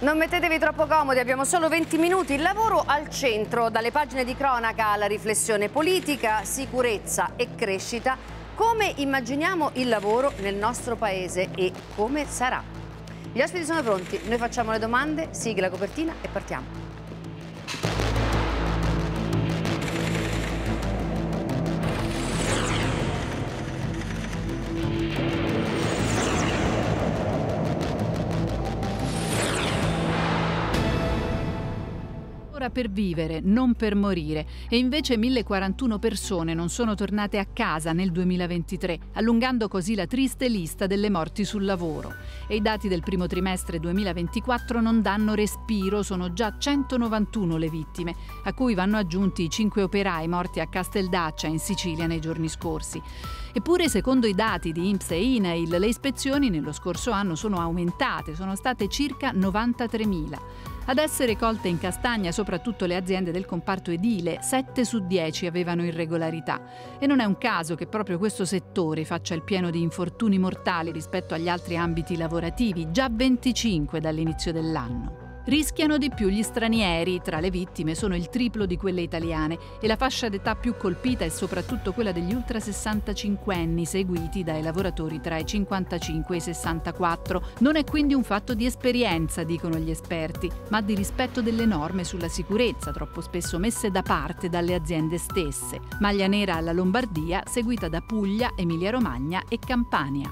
Non mettetevi troppo comodi, abbiamo solo 20 minuti. Il lavoro al centro, dalle pagine di cronaca alla riflessione politica, sicurezza e crescita. Come immaginiamo il lavoro nel nostro paese e come sarà? Gli ospiti sono pronti, noi facciamo le domande, sigla, copertina e partiamo. era per vivere, non per morire, e invece 1041 persone non sono tornate a casa nel 2023, allungando così la triste lista delle morti sul lavoro. E i dati del primo trimestre 2024 non danno respiro, sono già 191 le vittime, a cui vanno aggiunti i 5 operai morti a Casteldaccia in Sicilia nei giorni scorsi. Eppure, secondo i dati di INPS e INAIL, le ispezioni nello scorso anno sono aumentate, sono state circa 93.000. Ad essere colte in castagna soprattutto le aziende del comparto edile, 7 su 10 avevano irregolarità. E non è un caso che proprio questo settore faccia il pieno di infortuni mortali rispetto agli altri ambiti lavorativi, già 25 dall'inizio dell'anno. Rischiano di più gli stranieri, tra le vittime sono il triplo di quelle italiane e la fascia d'età più colpita è soprattutto quella degli ultra 65 anni seguiti dai lavoratori tra i 55 e i 64. Non è quindi un fatto di esperienza, dicono gli esperti, ma di rispetto delle norme sulla sicurezza, troppo spesso messe da parte dalle aziende stesse. Maglia nera alla Lombardia, seguita da Puglia, Emilia-Romagna e Campania.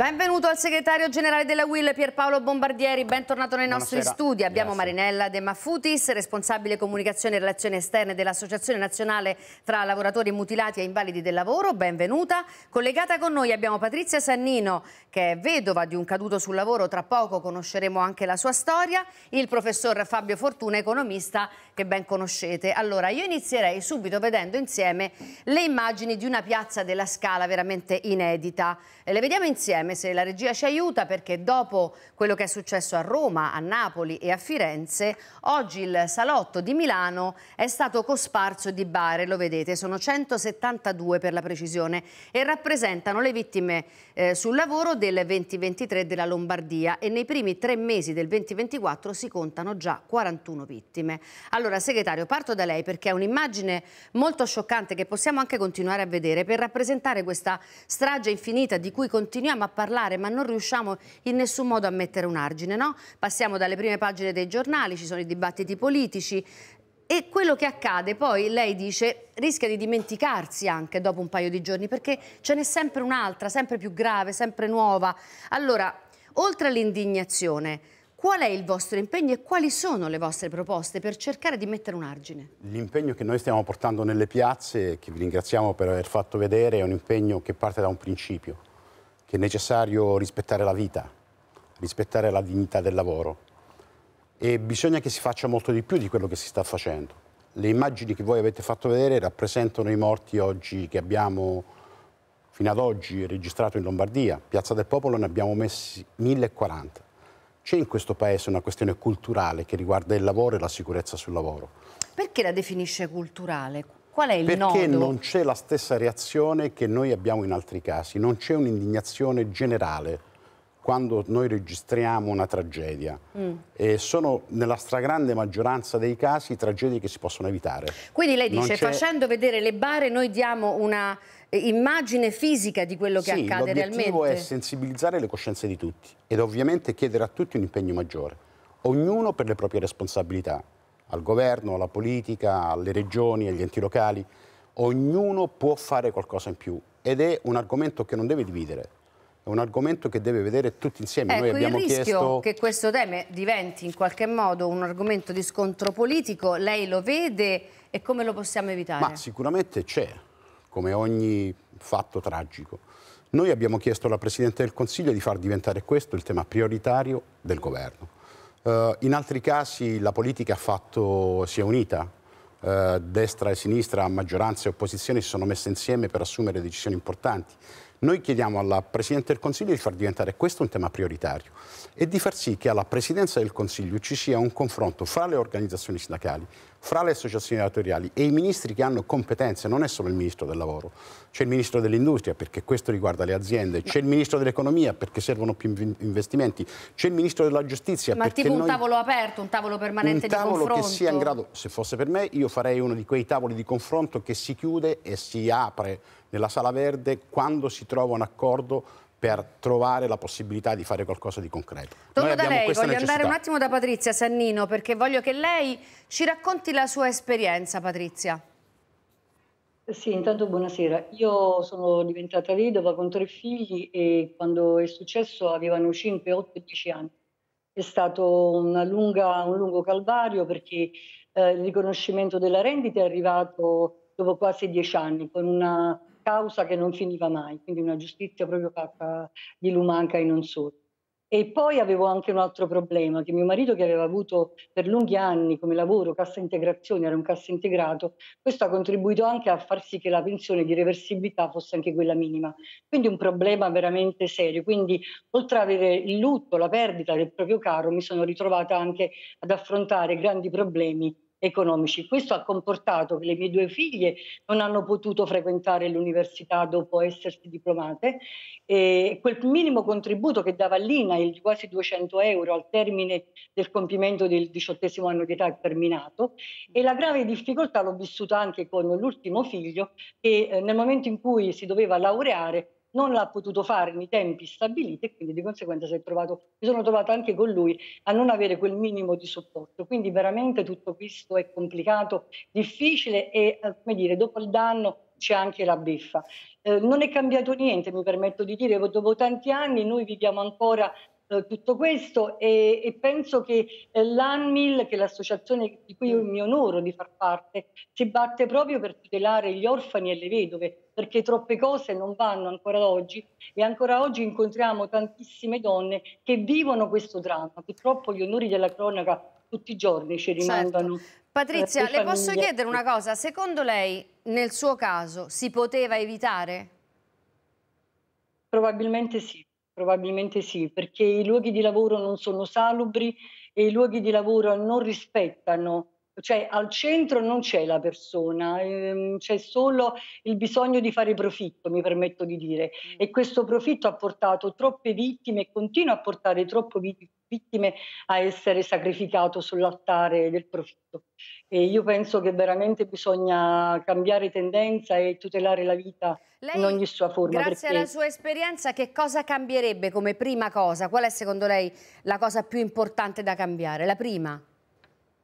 Benvenuto al segretario generale della WIL Pierpaolo Bombardieri, bentornato nei nostri Buonasera. studi. Abbiamo Grazie. Marinella De Maffutis, responsabile comunicazione e relazioni esterne dell'Associazione Nazionale tra Lavoratori Mutilati e Invalidi del Lavoro, benvenuta. Collegata con noi abbiamo Patrizia Sannino, che è vedova di un caduto sul lavoro, tra poco conosceremo anche la sua storia, il professor Fabio Fortuna, economista che ben conoscete. Allora, io inizierei subito vedendo insieme le immagini di una piazza della Scala veramente inedita. Le vediamo insieme se la regia ci aiuta perché dopo quello che è successo a Roma, a Napoli e a Firenze, oggi il salotto di Milano è stato cosparso di bare, lo vedete, sono 172 per la precisione e rappresentano le vittime eh, sul lavoro del 2023 della Lombardia e nei primi tre mesi del 2024 si contano già 41 vittime. Allora, segretario, parto da lei perché è un'immagine molto scioccante che possiamo anche continuare a vedere per rappresentare questa strage infinita di cui continuiamo a parlare parlare, ma non riusciamo in nessun modo a mettere un argine. No? Passiamo dalle prime pagine dei giornali, ci sono i dibattiti politici, e quello che accade poi, lei dice, rischia di dimenticarsi anche dopo un paio di giorni, perché ce n'è sempre un'altra, sempre più grave, sempre nuova. Allora, oltre all'indignazione, qual è il vostro impegno e quali sono le vostre proposte per cercare di mettere un argine? L'impegno che noi stiamo portando nelle piazze, che vi ringraziamo per aver fatto vedere, è un impegno che parte da un principio, che è necessario rispettare la vita, rispettare la dignità del lavoro e bisogna che si faccia molto di più di quello che si sta facendo. Le immagini che voi avete fatto vedere rappresentano i morti oggi che abbiamo fino ad oggi registrato in Lombardia. Piazza del Popolo ne abbiamo messi 1040. C'è in questo paese una questione culturale che riguarda il lavoro e la sicurezza sul lavoro. Perché la definisce culturale? Qual è il Perché Perché non c'è la stessa reazione che noi abbiamo in altri casi, non c'è un'indignazione generale quando noi registriamo una tragedia. Mm. E sono nella stragrande maggioranza dei casi tragedie che si possono evitare. Quindi lei dice, facendo vedere le bare noi diamo una eh, immagine fisica di quello che sì, accade realmente. L'obiettivo è sensibilizzare le coscienze di tutti ed ovviamente chiedere a tutti un impegno maggiore, ognuno per le proprie responsabilità al governo, alla politica, alle regioni, agli enti locali. Ognuno può fare qualcosa in più ed è un argomento che non deve dividere, è un argomento che deve vedere tutti insieme. Ecco, Noi abbiamo il rischio chiesto... che questo tema diventi in qualche modo un argomento di scontro politico, lei lo vede e come lo possiamo evitare? Ma sicuramente c'è, come ogni fatto tragico. Noi abbiamo chiesto alla Presidente del Consiglio di far diventare questo il tema prioritario del governo Uh, in altri casi la politica ha fatto, si è unita. Uh, destra e sinistra, maggioranza e opposizione si sono messe insieme per assumere decisioni importanti. Noi chiediamo alla Presidente del Consiglio di far diventare questo un tema prioritario e di far sì che alla Presidenza del Consiglio ci sia un confronto fra le organizzazioni sindacali, fra le associazioni datoriali e i ministri che hanno competenze, non è solo il ministro del lavoro, c'è il ministro dell'industria perché questo riguarda le aziende, c'è il ministro dell'economia perché servono più investimenti, c'è il ministro della giustizia Ma perché tipo noi... un tavolo aperto, un tavolo permanente un tavolo di confronto. che sia in grado, se fosse per me, io farei uno di quei tavoli di confronto che si chiude e si apre nella sala verde quando si trova un accordo per trovare la possibilità di fare qualcosa di concreto. Torno da lei, voglio necessità. andare un attimo da Patrizia Sannino perché voglio che lei ci racconti la sua esperienza, Patrizia. Sì, intanto buonasera. Io sono diventata vedova con tre figli e quando è successo avevano 5, 8 e 10 anni. È stato lunga, un lungo calvario perché eh, il riconoscimento della rendita è arrivato dopo quasi 10 anni con una causa che non finiva mai, quindi una giustizia proprio di Lumanca e non solo. E poi avevo anche un altro problema, che mio marito che aveva avuto per lunghi anni come lavoro cassa integrazione, era un cassa integrato, questo ha contribuito anche a far sì che la pensione di reversibilità fosse anche quella minima. Quindi un problema veramente serio. Quindi oltre ad avere il lutto, la perdita del proprio caro, mi sono ritrovata anche ad affrontare grandi problemi economici. Questo ha comportato che le mie due figlie non hanno potuto frequentare l'università dopo essersi diplomate e quel minimo contributo che dava l'INA, il quasi 200 euro al termine del compimento del diciottesimo anno di età è terminato e la grave difficoltà l'ho vissuta anche con l'ultimo figlio che eh, nel momento in cui si doveva laureare non l'ha potuto fare nei tempi stabiliti e quindi di conseguenza trovato, mi sono trovato anche con lui a non avere quel minimo di supporto. Quindi veramente tutto questo è complicato, difficile e eh, come dire, dopo il danno c'è anche la beffa. Eh, non è cambiato niente, mi permetto di dire, dopo tanti anni noi viviamo ancora eh, tutto questo e, e penso che eh, l'ANMIL, che è l'associazione di cui mm. mi onoro di far parte, si batte proprio per tutelare gli orfani e le vedove, perché troppe cose non vanno ancora oggi e ancora oggi incontriamo tantissime donne che vivono questo dramma. Purtroppo gli onori della cronaca tutti i giorni ci certo. rimandano. Certo. Patrizia, eh, le famiglie. posso chiedere una cosa? Secondo lei, nel suo caso, si poteva evitare? Probabilmente sì. Probabilmente sì, perché i luoghi di lavoro non sono salubri e i luoghi di lavoro non rispettano cioè al centro non c'è la persona, ehm, c'è solo il bisogno di fare profitto, mi permetto di dire, mm. e questo profitto ha portato troppe vittime e continua a portare troppe vittime a essere sacrificato sull'altare del profitto. E io penso che veramente bisogna cambiare tendenza e tutelare la vita Lei, in ogni sua forma. Grazie alla sua esperienza, che cosa cambierebbe come prima cosa? Qual è secondo lei la cosa più importante da cambiare? La prima?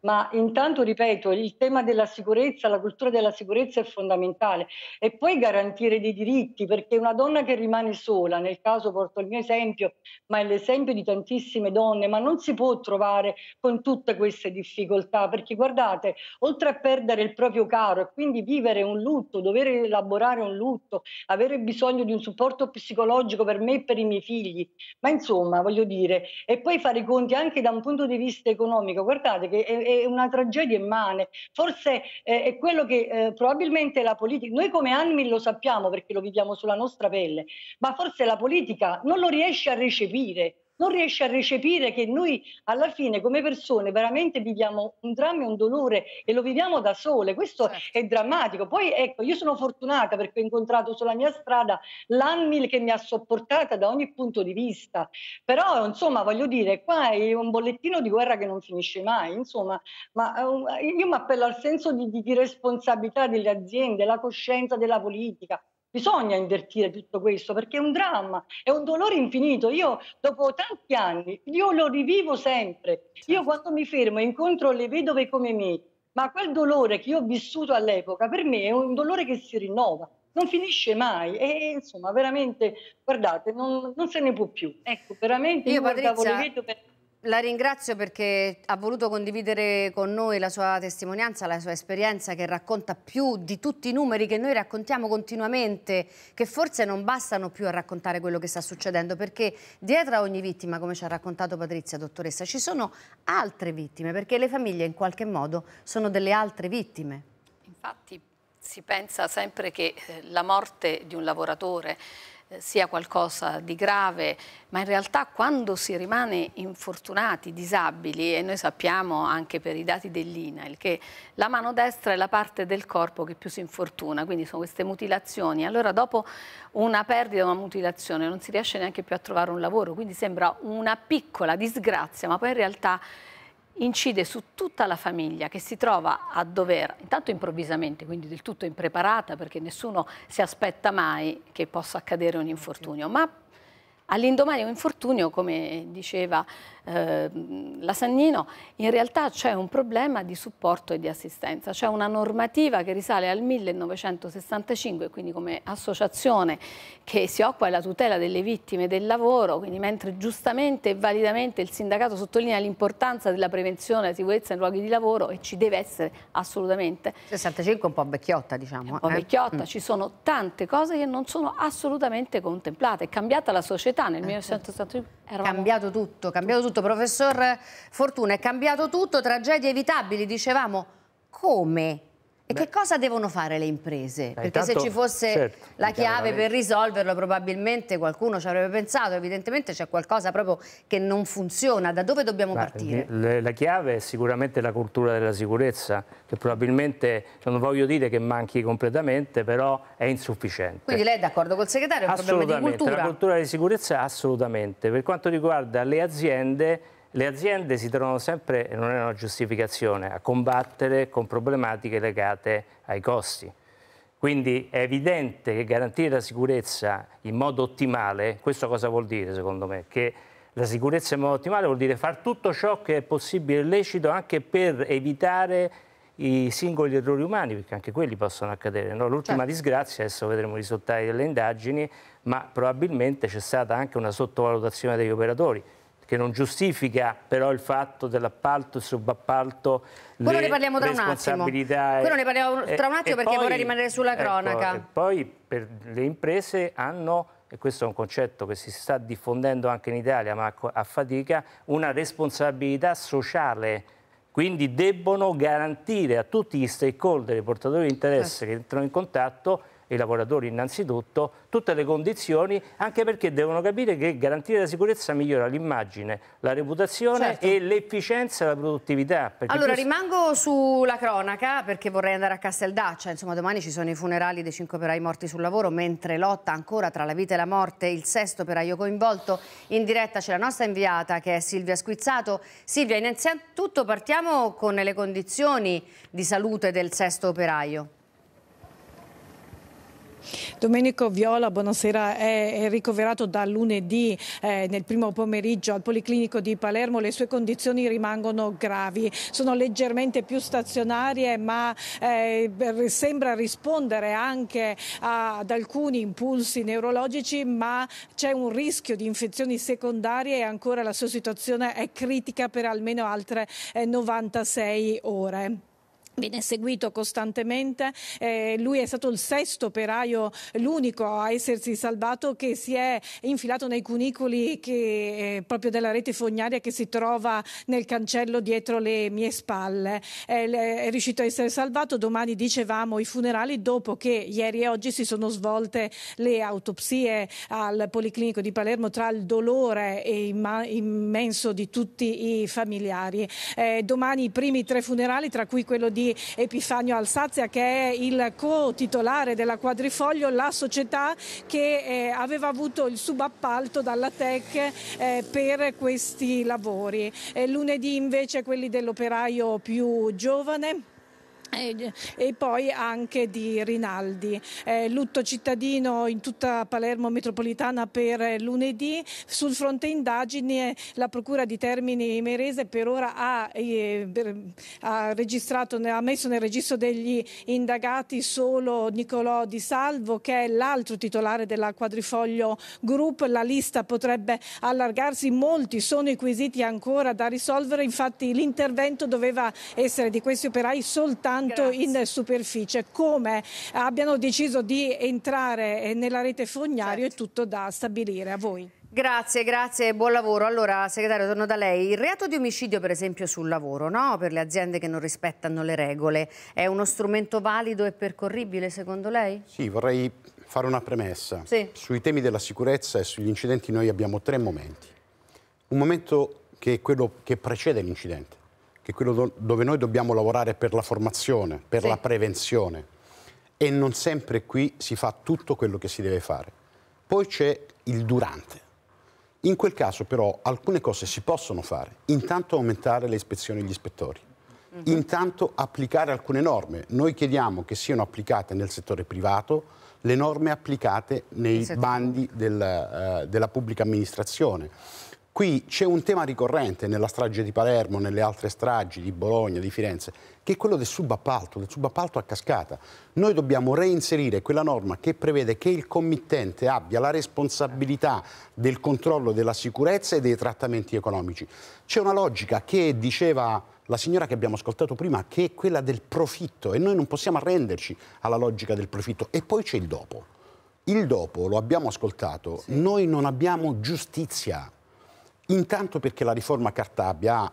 ma intanto ripeto, il tema della sicurezza, la cultura della sicurezza è fondamentale e poi garantire dei diritti, perché una donna che rimane sola, nel caso porto il mio esempio, ma è l'esempio di tantissime donne, ma non si può trovare con tutte queste difficoltà, perché guardate, oltre a perdere il proprio caro e quindi vivere un lutto, dover elaborare un lutto, avere bisogno di un supporto psicologico per me e per i miei figli, ma insomma, voglio dire, e poi fare i conti anche da un punto di vista economico, guardate che è, è una tragedia immane. Forse eh, è quello che eh, probabilmente la politica, noi come anni lo sappiamo perché lo viviamo sulla nostra pelle, ma forse la politica non lo riesce a recepire non riesce a recepire che noi alla fine come persone veramente viviamo un dramma e un dolore e lo viviamo da sole, questo certo. è drammatico. Poi ecco, io sono fortunata perché ho incontrato sulla mia strada l'Anmil che mi ha sopportata da ogni punto di vista, però insomma voglio dire, qua è un bollettino di guerra che non finisce mai, insomma, ma um, io mi appello al senso di, di responsabilità delle aziende, la coscienza della politica, Bisogna invertire tutto questo perché è un dramma, è un dolore infinito. Io dopo tanti anni, io lo rivivo sempre. Io certo. quando mi fermo e incontro le vedove come me, ma quel dolore che io ho vissuto all'epoca per me è un dolore che si rinnova non finisce mai e insomma veramente guardate non, non se ne può più ecco veramente io, io Patrizia... guardavo le vedo la ringrazio perché ha voluto condividere con noi la sua testimonianza, la sua esperienza che racconta più di tutti i numeri che noi raccontiamo continuamente, che forse non bastano più a raccontare quello che sta succedendo, perché dietro a ogni vittima, come ci ha raccontato Patrizia, dottoressa, ci sono altre vittime, perché le famiglie in qualche modo sono delle altre vittime. Infatti si pensa sempre che eh, la morte di un lavoratore eh, sia qualcosa di grave, ma in realtà quando si rimane infortunati, disabili, e noi sappiamo anche per i dati dell'INAIL che la mano destra è la parte del corpo che più si infortuna, quindi sono queste mutilazioni. Allora dopo una perdita, una mutilazione, non si riesce neanche più a trovare un lavoro, quindi sembra una piccola disgrazia, ma poi in realtà incide su tutta la famiglia che si trova a dover, intanto improvvisamente, quindi del tutto impreparata perché nessuno si aspetta mai che possa accadere un infortunio, ma all'indomani un infortunio, come diceva Ehm, la Sannino, in realtà c'è un problema di supporto e di assistenza, c'è una normativa che risale al 1965, quindi come associazione che si occupa della tutela delle vittime del lavoro, quindi mentre giustamente e validamente il sindacato sottolinea l'importanza della prevenzione e della sicurezza nei luoghi di lavoro e ci deve essere assolutamente. 65 è un po' vecchiotta diciamo. È un po' eh? vecchiotta, mm. ci sono tante cose che non sono assolutamente contemplate, è cambiata la società nel eh, 1965 certo. Eravamo... Cambiato tutto, cambiato tutto. Professor Fortuna, è cambiato tutto, tragedie evitabili, dicevamo. Come? E che cosa devono fare le imprese? Eh, Perché intanto, se ci fosse certo, la chiave per risolverlo probabilmente qualcuno ci avrebbe pensato, evidentemente c'è qualcosa proprio che non funziona, da dove dobbiamo Ma, partire? la chiave è sicuramente la cultura della sicurezza, che probabilmente, non voglio dire che manchi completamente, però è insufficiente. Quindi lei è d'accordo col segretario? È un problema di cultura? la cultura di sicurezza assolutamente. Per quanto riguarda le aziende le aziende si trovano sempre, e non è una giustificazione, a combattere con problematiche legate ai costi. Quindi è evidente che garantire la sicurezza in modo ottimale, questo cosa vuol dire secondo me? Che la sicurezza in modo ottimale vuol dire fare tutto ciò che è possibile e lecito anche per evitare i singoli errori umani, perché anche quelli possono accadere. No? L'ultima certo. disgrazia, adesso vedremo i risultati delle indagini, ma probabilmente c'è stata anche una sottovalutazione degli operatori che non giustifica però il fatto dell'appalto e subappalto quello ne parliamo tra un attimo quello ne parliamo tra un attimo perché poi, vorrei rimanere sulla ecco, cronaca ecco, poi per le imprese hanno e questo è un concetto che si sta diffondendo anche in Italia ma a fatica una responsabilità sociale quindi debbono garantire a tutti gli stakeholder, i portatori di interesse certo. che entrano in contatto i lavoratori innanzitutto, tutte le condizioni, anche perché devono capire che garantire la sicurezza migliora l'immagine, la reputazione certo. e l'efficienza e la produttività. Allora, più... rimango sulla cronaca perché vorrei andare a Casteldaccia, insomma domani ci sono i funerali dei cinque operai morti sul lavoro, mentre lotta ancora tra la vita e la morte il sesto operaio coinvolto. In diretta c'è la nostra inviata che è Silvia Squizzato. Silvia, innanzitutto partiamo con le condizioni di salute del sesto operaio. Domenico Viola, buonasera, è ricoverato da lunedì eh, nel primo pomeriggio al Policlinico di Palermo, le sue condizioni rimangono gravi, sono leggermente più stazionarie ma eh, sembra rispondere anche a, ad alcuni impulsi neurologici ma c'è un rischio di infezioni secondarie e ancora la sua situazione è critica per almeno altre eh, 96 ore viene seguito costantemente, eh, lui è stato il sesto operaio, l'unico a essersi salvato che si è infilato nei cunicoli che, eh, proprio della rete fognaria che si trova nel cancello dietro le mie spalle. Eh, è riuscito a essere salvato, domani dicevamo i funerali dopo che ieri e oggi si sono svolte le autopsie al Policlinico di Palermo tra il dolore immenso di tutti i familiari. Eh, domani i primi tre funerali tra cui quello di di Epifanio Alsazia che è il co-titolare della Quadrifoglio, la società che eh, aveva avuto il subappalto dalla Tech eh, per questi lavori. Eh, lunedì invece quelli dell'operaio più giovane e, poi anche di Rinaldi. Eh, lutto cittadino in tutta Palermo metropolitana per lunedì. Sul fronte indagini eh, la Procura di Termini Merese per ora ha, eh, ha, ha messo nel registro degli indagati solo Nicolò Di Salvo che è l'altro titolare della Quadrifoglio Group. La lista potrebbe allargarsi, molti sono i quesiti ancora da risolvere, infatti l'intervento doveva essere di questi operai soltanto soltanto Grazie. in superficie. Come abbiano deciso di entrare eh, nella rete fognario certo. è tutto da stabilire. A voi. Grazie, grazie, buon lavoro. Allora, segretario, torno da lei. Il reato di omicidio, per esempio, sul lavoro, no? per le aziende che non rispettano le regole, è uno strumento valido e percorribile, secondo lei? Sì, vorrei fare una premessa. Sì. Sui temi della sicurezza e sugli incidenti noi abbiamo tre momenti. Un momento che è quello che precede l'incidente, che è quello do dove noi dobbiamo lavorare per la formazione, per sì. la prevenzione. E non sempre qui si fa tutto quello che si deve fare. Poi c'è il durante. In quel caso però alcune cose si possono fare. Intanto aumentare le ispezioni degli ispettori. Mm -hmm. Intanto applicare alcune norme. Noi chiediamo che siano applicate nel settore privato le norme applicate nei bandi del, uh, della pubblica amministrazione. Qui c'è un tema ricorrente nella strage di Palermo, nelle altre stragi di Bologna, di Firenze, che è quello del subappalto, del subappalto a cascata. Noi dobbiamo reinserire quella norma che prevede che il committente abbia la responsabilità del controllo della sicurezza e dei trattamenti economici. C'è una logica che diceva la signora che abbiamo ascoltato prima, che è quella del profitto e noi non possiamo arrenderci alla logica del profitto. E poi c'è il dopo. Il dopo, lo abbiamo ascoltato, sì. noi non abbiamo giustizia Intanto perché la riforma Cartabia ha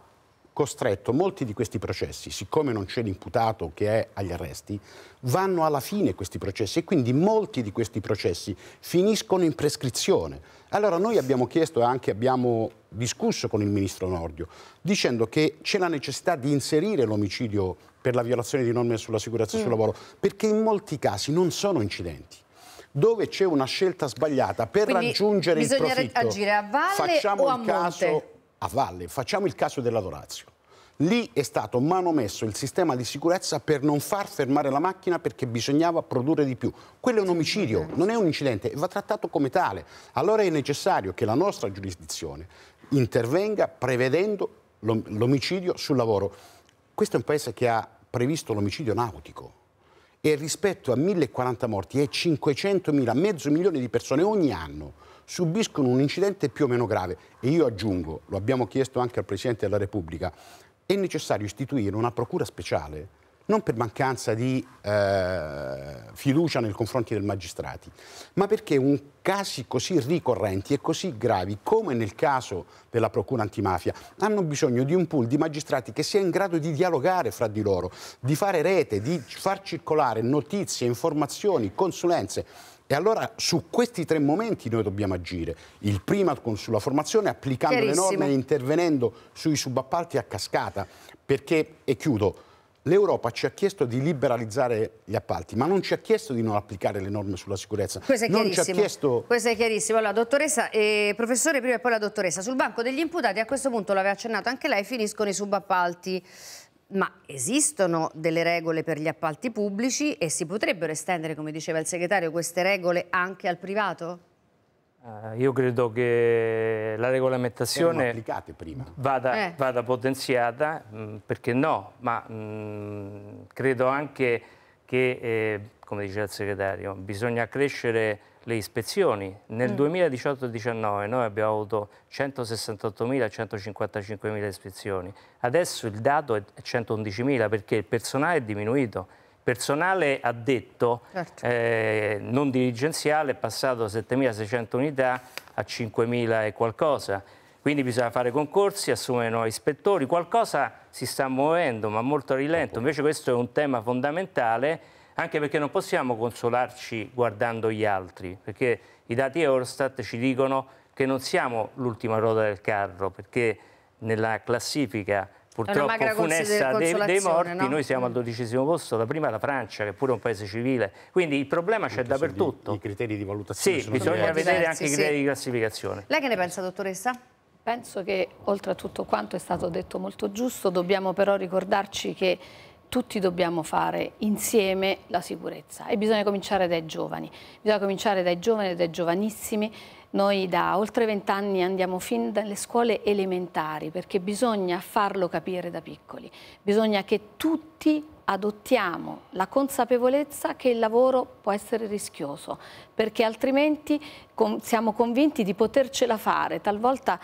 costretto molti di questi processi, siccome non c'è l'imputato che è agli arresti, vanno alla fine questi processi e quindi molti di questi processi finiscono in prescrizione. Allora noi abbiamo chiesto e anche abbiamo discusso con il ministro Nordio dicendo che c'è la necessità di inserire l'omicidio per la violazione di norme sull'assicurazione mm. sul lavoro perché in molti casi non sono incidenti dove c'è una scelta sbagliata per Quindi raggiungere il profitto. Bisogna agire a valle facciamo o a caso, monte? A valle, facciamo il caso della Dorazio. Lì è stato manomesso il sistema di sicurezza per non far fermare la macchina perché bisognava produrre di più. Quello è un omicidio, non è un incidente, va trattato come tale. Allora è necessario che la nostra giurisdizione intervenga prevedendo l'omicidio sul lavoro. Questo è un paese che ha previsto l'omicidio nautico e rispetto a 1040 morti e 500.000, mezzo milione di persone ogni anno subiscono un incidente più o meno grave. E io aggiungo, lo abbiamo chiesto anche al Presidente della Repubblica, è necessario istituire una procura speciale non per mancanza di eh, fiducia nei confronti dei magistrati, ma perché un, casi così ricorrenti e così gravi, come nel caso della Procura antimafia, hanno bisogno di un pool di magistrati che sia in grado di dialogare fra di loro, di fare rete, di far circolare notizie, informazioni, consulenze. E allora su questi tre momenti noi dobbiamo agire. Il primo sulla formazione, applicando le norme e intervenendo sui subappalti a cascata. Perché, e chiudo, L'Europa ci ha chiesto di liberalizzare gli appalti, ma non ci ha chiesto di non applicare le norme sulla sicurezza. Questo è chiarissimo. Chiesto... Questo è chiarissimo. Allora, dottoressa, eh, professore, prima e poi la dottoressa. Sul banco degli imputati, a questo punto l'aveva accennato anche lei, finiscono i subappalti. Ma esistono delle regole per gli appalti pubblici e si potrebbero estendere, come diceva il segretario, queste regole anche al privato? Eh, io credo che la regolamentazione vada, eh. vada, potenziata, mm, perché no, ma mh, mm, credo anche che, eh, come diceva il segretario, bisogna crescere le ispezioni. Nel mm. 2018-19 noi abbiamo avuto 168.000-155.000 ispezioni, adesso il dato è 111.000 perché il personale è diminuito personale addetto certo. eh, non dirigenziale è passato da 7.600 unità a 5.000 e qualcosa. Quindi bisogna fare concorsi, assumere nuovi ispettori, qualcosa si sta muovendo ma molto a rilento, invece questo è un tema fondamentale anche perché non possiamo consolarci guardando gli altri, perché i dati Eurostat ci dicono che non siamo l'ultima ruota del carro, perché nella classifica purtroppo funesta dei, dei, morti, no? noi siamo mm. al dodicesimo posto, la prima la Francia, che è pure un paese civile, quindi il problema c'è dappertutto. I, criteri di valutazione sì, bisogna diversi, vedere anche sì. i criteri di classificazione. Lei che ne pensa, dottoressa? Penso che oltre a tutto quanto è stato detto molto giusto, dobbiamo però ricordarci che tutti dobbiamo fare insieme la sicurezza e bisogna cominciare dai giovani, bisogna cominciare dai giovani e dai giovanissimi noi da oltre vent'anni andiamo fin dalle scuole elementari perché bisogna farlo capire da piccoli, bisogna che tutti adottiamo la consapevolezza che il lavoro può essere rischioso perché altrimenti siamo convinti di potercela fare, talvolta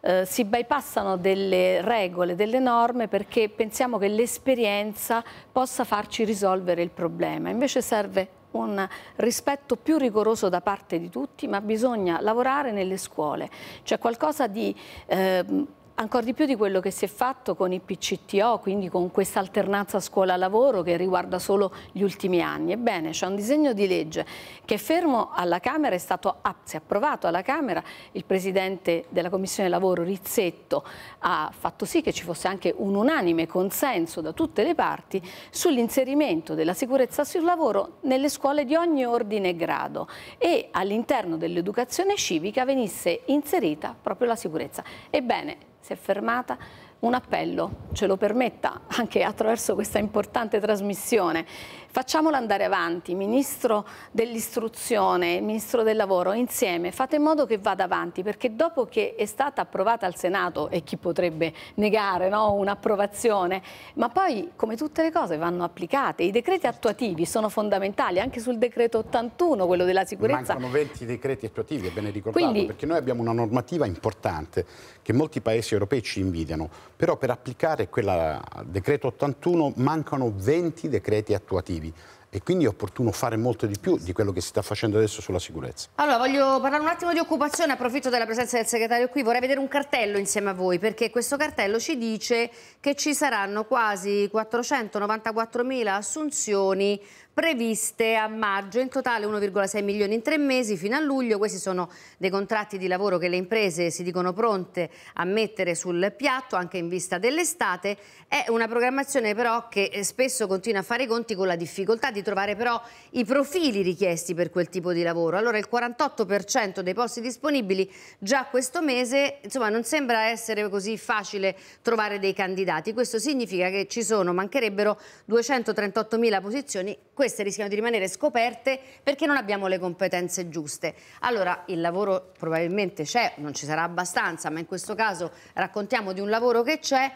eh, si bypassano delle regole, delle norme perché pensiamo che l'esperienza possa farci risolvere il problema, invece serve un rispetto più rigoroso da parte di tutti, ma bisogna lavorare nelle scuole. C'è qualcosa di... Eh, ancora di più di quello che si è fatto con i PCTO, quindi con questa alternanza scuola-lavoro che riguarda solo gli ultimi anni. Ebbene, c'è un disegno di legge che è fermo alla Camera, è stato si è approvato alla Camera, il Presidente della Commissione Lavoro Rizzetto ha fatto sì che ci fosse anche un unanime consenso da tutte le parti sull'inserimento della sicurezza sul lavoro nelle scuole di ogni ordine e grado e all'interno dell'educazione civica venisse inserita proprio la sicurezza. Ebbene, si è fermata, un appello ce lo permetta anche attraverso questa importante trasmissione facciamolo andare avanti, Ministro dell'Istruzione, Ministro del Lavoro, insieme, fate in modo che vada avanti, perché dopo che è stata approvata al Senato, e chi potrebbe negare no, un'approvazione, ma poi come tutte le cose vanno applicate, i decreti certo. attuativi sono fondamentali, anche sul decreto 81, quello della sicurezza. Mancano 20 decreti attuativi, è bene ricordarlo, Quindi... perché noi abbiamo una normativa importante che molti paesi europei ci invidiano, però per applicare quel decreto 81 mancano 20 decreti attuativi obiettivi e quindi è opportuno fare molto di più di quello che si sta facendo adesso sulla sicurezza. Allora, voglio parlare un attimo di occupazione, approfitto della presenza del segretario qui, vorrei vedere un cartello insieme a voi, perché questo cartello ci dice che ci saranno quasi 494.000 assunzioni previste a maggio, in totale 1,6 milioni in tre mesi fino a luglio, questi sono dei contratti di lavoro che le imprese si dicono pronte a mettere sul piatto anche in vista dell'estate, è una programmazione però che eh, spesso continua a fare i conti con la difficoltà di trovare però i profili richiesti per quel tipo di lavoro, allora il 48% dei posti disponibili già questo mese insomma non sembra essere così facile trovare dei candidati, questo significa che ci sono, mancherebbero 238 mila posizioni, Questo queste rischiano di rimanere scoperte perché non abbiamo le competenze giuste. Allora il lavoro probabilmente c'è, non ci sarà abbastanza, ma in questo caso raccontiamo di un lavoro che c'è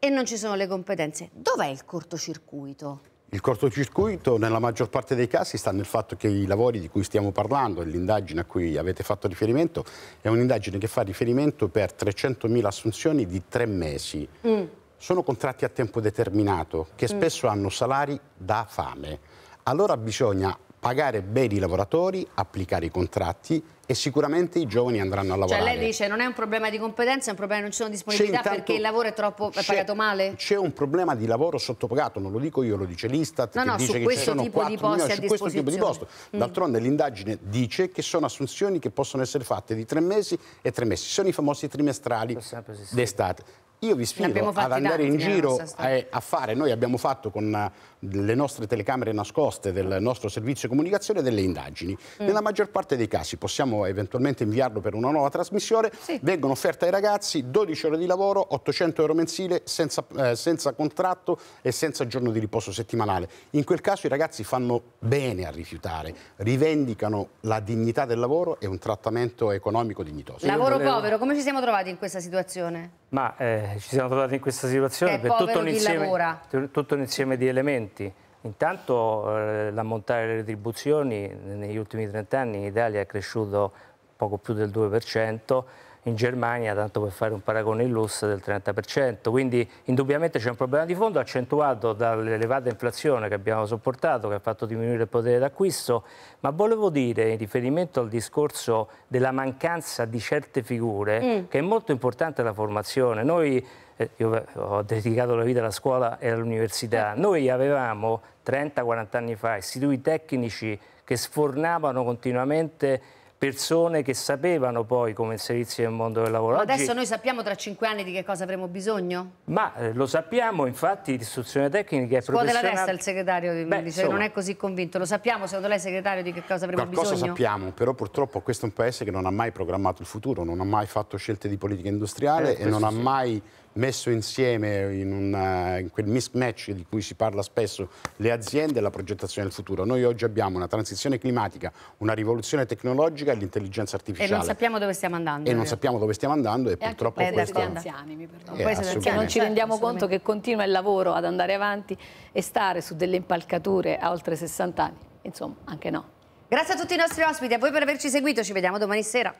e non ci sono le competenze. Dov'è il cortocircuito? Il cortocircuito nella maggior parte dei casi sta nel fatto che i lavori di cui stiamo parlando e l'indagine a cui avete fatto riferimento è un'indagine che fa riferimento per 300.000 assunzioni di tre mesi. Mm. Sono contratti a tempo determinato che mm. spesso mm. hanno salari da fame allora bisogna pagare bene i lavoratori, applicare i contratti e sicuramente i giovani andranno a lavorare. Cioè lei dice non è un problema di competenza, è un problema che non ci sono disponibilità perché il lavoro è troppo è pagato male? C'è un problema di lavoro sottopagato, non lo dico io, lo dice l'Istat no, che no, dice che ci sono 4 milioni su questo tipo di posto. Mm. D'altronde mm. l'indagine dice che sono assunzioni che possono essere fatte di tre mesi e tre mesi, sono i famosi trimestrali d'estate. Io vi sfido ad andare tanti, in eh, giro a, a fare, noi abbiamo fatto con le nostre telecamere nascoste del nostro servizio di comunicazione delle indagini. Mm. Nella maggior parte dei casi, possiamo eventualmente inviarlo per una nuova trasmissione, sì. vengono offerte ai ragazzi 12 ore di lavoro, 800 euro mensile, senza, eh, senza contratto e senza giorno di riposo settimanale. In quel caso i ragazzi fanno bene a rifiutare, rivendicano la dignità del lavoro e un trattamento economico dignitoso. Lavoro volevo... povero, come ci siamo trovati in questa situazione? Ma eh, ci siamo trovati in questa situazione che per tutto un, insieme, tutto un insieme di elementi aspetti. Intanto eh, l'ammontare delle retribuzioni negli ultimi 30 anni in Italia è cresciuto poco più del 2%, in Germania, tanto per fare un paragone illustre, del 30%. Quindi indubbiamente c'è un problema di fondo accentuato dall'elevata inflazione che abbiamo sopportato, che ha fatto diminuire il potere d'acquisto, ma volevo dire in riferimento al discorso della mancanza di certe figure, mm. che è molto importante la formazione. Noi eh, io ho dedicato la vita alla scuola e all'università, eh. noi avevamo 30-40 anni fa istituti tecnici che sfornavano continuamente persone che sapevano poi come inserirsi nel mondo del lavoro. Ma adesso Oggi... noi sappiamo tra cinque anni di che cosa avremo bisogno? Ma eh, lo sappiamo, infatti l'istruzione tecnica è Scuote professionale... la testa il segretario, Beh, dice, insomma... non è così convinto. Lo sappiamo, secondo lei, segretario, di che cosa avremo Qualcosa bisogno? Qualcosa sappiamo, però purtroppo questo è un paese che non ha mai programmato il futuro, non ha mai fatto scelte di politica industriale eh, e non sì. ha mai messo insieme in, una, in, quel mismatch di cui si parla spesso le aziende e la progettazione del futuro. Noi oggi abbiamo una transizione climatica, una rivoluzione tecnologica e l'intelligenza artificiale. E non sappiamo dove stiamo andando. E non sappiamo dove stiamo andando e, e purtroppo anche questo... Anziani, mi perdono. Eh, Poi anziani, non ci rendiamo conto che continua il lavoro ad andare avanti e stare su delle impalcature a oltre 60 anni. Insomma, anche no. Grazie a tutti i nostri ospiti, a voi per averci seguito, ci vediamo domani sera.